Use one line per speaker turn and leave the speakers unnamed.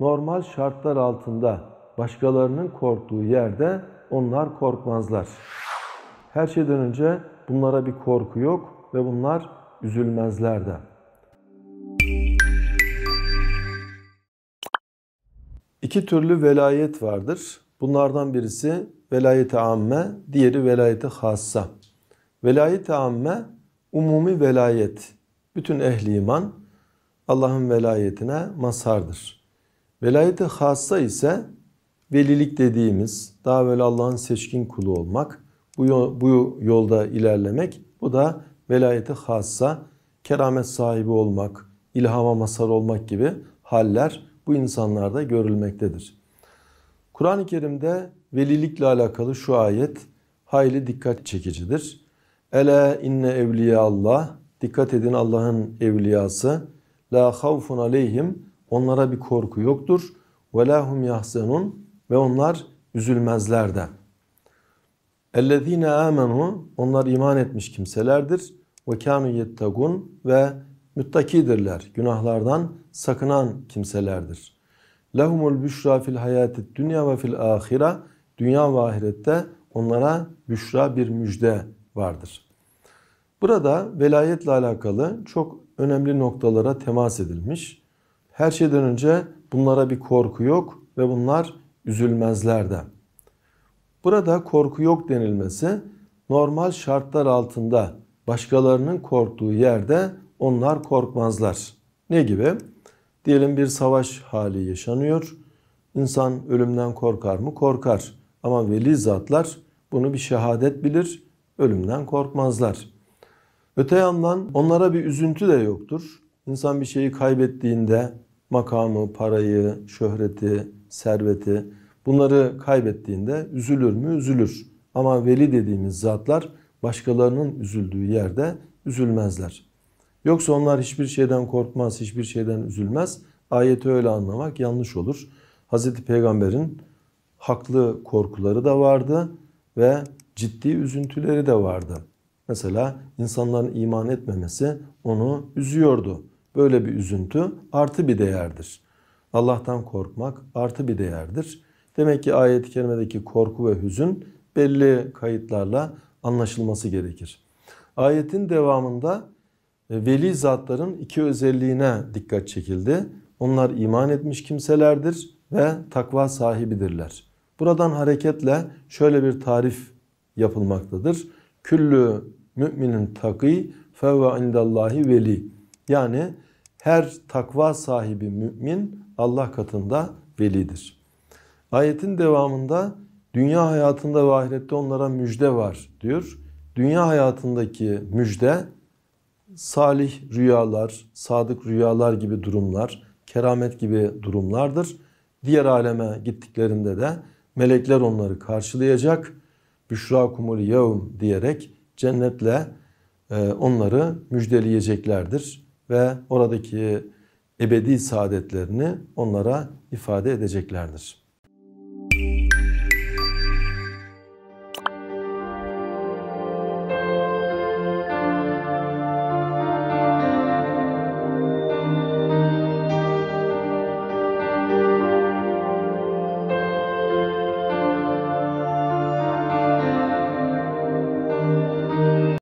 normal şartlar altında başkalarının korktuğu yerde onlar korkmazlar. Her şeyden önce bunlara bir korku yok ve bunlar üzülmezler de. İki türlü velayet vardır. Bunlardan birisi velayete amme, diğeri velayete hassa. Velayete amme umumi velayet. Bütün ehli iman Allah'ın velayetine mazhardır. Velayet-i hassa ise velilik dediğimiz daha böyle Allah'ın seçkin kulu olmak, bu, yol, bu yolda ilerlemek bu da velayeti hassa, keramet sahibi olmak, ilhama masar olmak gibi haller bu insanlarda görülmektedir. Kur'an-ı Kerim'de velilikle alakalı şu ayet hayli dikkat çekicidir. Ela inne evliya Allah dikkat edin Allah'ın evliyası la havfun aleyhim Onlara bir korku yoktur. وَلَا هُمْ Ve onlar üzülmezler de. اَلَّذ۪ينَ آمَنُوا Onlar iman etmiş kimselerdir. وَكَانُوا يَتَّقُونَ Ve müttakidirler. Günahlardan sakınan kimselerdir. لَهُمُ الْبُشْرَى fil الْحَيَاتِ الدُّنْيَا ve fil ahira Dünya ve ahirette onlara büşra bir müjde vardır. Burada velayetle alakalı çok önemli noktalara temas edilmiş. Her şeyden önce bunlara bir korku yok ve bunlar üzülmezler de. Burada korku yok denilmesi normal şartlar altında başkalarının korktuğu yerde onlar korkmazlar. Ne gibi? Diyelim bir savaş hali yaşanıyor. İnsan ölümden korkar mı? Korkar. Ama veli zatlar bunu bir şehadet bilir, ölümden korkmazlar. Öte yandan onlara bir üzüntü de yoktur. İnsan bir şeyi kaybettiğinde makamı, parayı, şöhreti, serveti bunları kaybettiğinde üzülür mü? Üzülür. Ama veli dediğimiz zatlar başkalarının üzüldüğü yerde üzülmezler. Yoksa onlar hiçbir şeyden korkmaz, hiçbir şeyden üzülmez. Ayeti öyle anlamak yanlış olur. Hz. Peygamber'in haklı korkuları da vardı ve ciddi üzüntüleri de vardı. Mesela insanların iman etmemesi onu üzüyordu. Böyle bir üzüntü artı bir değerdir. Allah'tan korkmak artı bir değerdir. Demek ki ayet-i kerimedeki korku ve hüzün belli kayıtlarla anlaşılması gerekir. Ayetin devamında e, veli zatların iki özelliğine dikkat çekildi. Onlar iman etmiş kimselerdir ve takva sahibidirler. Buradan hareketle şöyle bir tarif yapılmaktadır. Küllü müminin takî fevve indallahi veli. Yani her takva sahibi mümin Allah katında velidir. Ayetin devamında dünya hayatında ve ahirette onlara müjde var diyor. Dünya hayatındaki müjde salih rüyalar, sadık rüyalar gibi durumlar, keramet gibi durumlardır. Diğer aleme gittiklerinde de melekler onları karşılayacak. Büşra kumul yevm diyerek cennetle e, onları müjdeleyeceklerdir ve oradaki ebedi saadetlerini onlara ifade edeceklerdir.